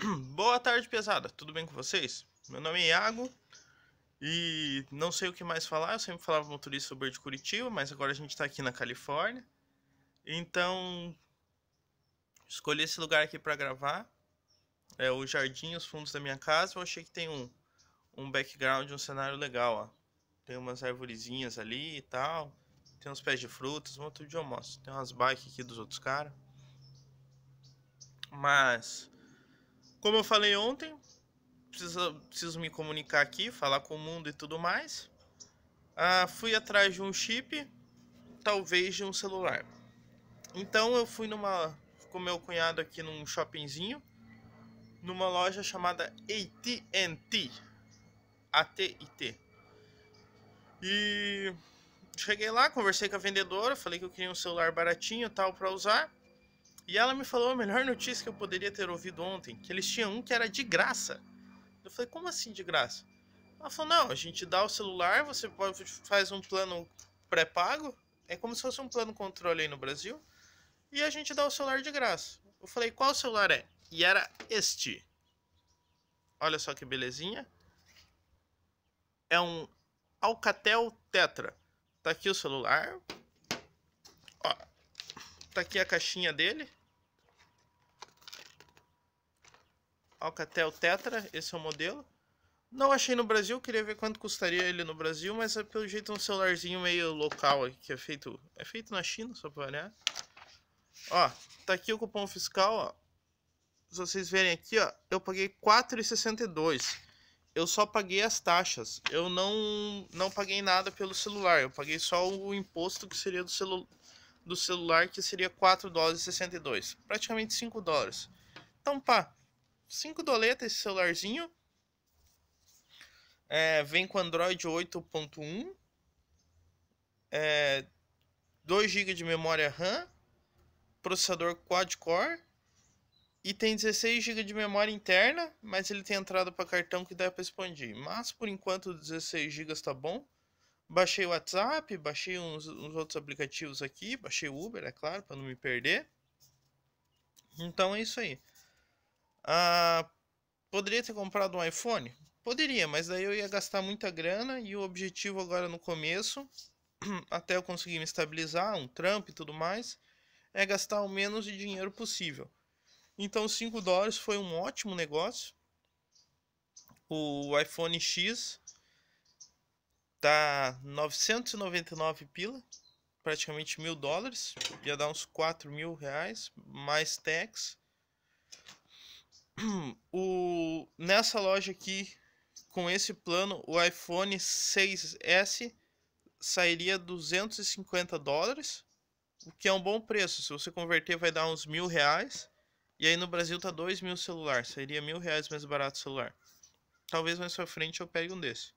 Boa tarde, pesada. Tudo bem com vocês? Meu nome é Iago e não sei o que mais falar. Eu sempre falava motorista sobre de Curitiba, mas agora a gente está aqui na Califórnia. Então, escolhi esse lugar aqui para gravar. É o jardim, os fundos da minha casa. Eu achei que tem um, um background, um cenário legal. Ó. Tem umas arvorezinhas ali e tal. Tem uns pés de frutas, um outro dia eu mostro. Tem umas bikes aqui dos outros caras. Mas como eu falei ontem, preciso, preciso me comunicar aqui, falar com o mundo e tudo mais. Ah, fui atrás de um chip, talvez de um celular. Então eu fui numa com meu cunhado aqui num shoppingzinho, numa loja chamada AT&T, AT&T. E cheguei lá, conversei com a vendedora, falei que eu queria um celular baratinho, tal para usar. E ela me falou a melhor notícia que eu poderia ter ouvido ontem, que eles tinham um que era de graça. Eu falei, como assim de graça? Ela falou, não, a gente dá o celular, você faz um plano pré-pago, é como se fosse um plano controle aí no Brasil, e a gente dá o celular de graça. Eu falei, qual celular é? E era este. Olha só que belezinha. É um Alcatel Tetra. Tá aqui o celular. Ó, tá aqui a caixinha dele. Alcatel Tetra, esse é o modelo. Não achei no Brasil, queria ver quanto custaria ele no Brasil, mas é pelo jeito um celularzinho meio local aqui, que é feito, é feito na China, só para olhar. Ó, tá aqui o cupom fiscal, ó. Se vocês verem aqui, ó, eu paguei R$4,62. Eu só paguei as taxas. Eu não não paguei nada pelo celular, eu paguei só o imposto que seria do celular do celular que seria 4 dólares e 62, praticamente 5 dólares. Então, pá, 5 doleta esse celularzinho. É, vem com Android 8.1. É, 2 GB de memória RAM. Processador quad-core. E tem 16 GB de memória interna, mas ele tem entrada para cartão que dá para expandir. Mas por enquanto 16 GB está bom. Baixei o WhatsApp, baixei uns, uns outros aplicativos aqui, baixei o Uber, é claro, para não me perder. Então é isso aí. Ah, poderia ter comprado um iPhone? Poderia, mas daí eu ia gastar muita grana e o objetivo agora no começo, até eu conseguir me estabilizar, um trampo e tudo mais, é gastar o menos de dinheiro possível. Então 5 dólares foi um ótimo negócio. O iPhone X tá 999 pila, praticamente mil dólares, ia dar uns 4 mil reais, mais tax. o, nessa loja aqui, com esse plano, o iPhone 6S sairia 250 dólares, o que é um bom preço. Se você converter, vai dar uns mil reais. E aí no Brasil tá dois mil celular, sairia mil reais mais barato o celular. Talvez mais pra frente eu pegue um desse.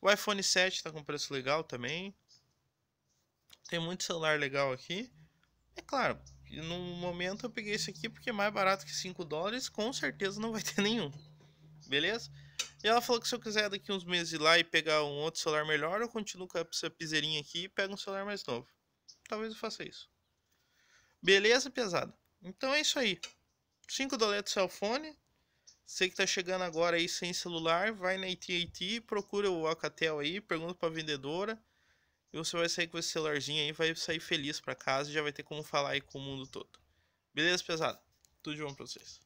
O iPhone 7 tá com preço legal também. Tem muito celular legal aqui. É claro, e no momento eu peguei esse aqui porque é mais barato que 5 dólares, com certeza não vai ter nenhum. Beleza? E ela falou que se eu quiser daqui uns meses ir lá e pegar um outro celular melhor, eu continuo com essa piseirinha aqui e pego um celular mais novo. Talvez eu faça isso. Beleza, pesado? Então é isso aí. 5 dólares do cell phone. Você que tá chegando agora aí sem celular, vai na AT&T, procura o Alcatel aí, pergunta pra vendedora. E você vai sair com esse celularzinho aí, vai sair feliz para casa e já vai ter como falar aí com o mundo todo. Beleza, pesado? Tudo de bom pra vocês.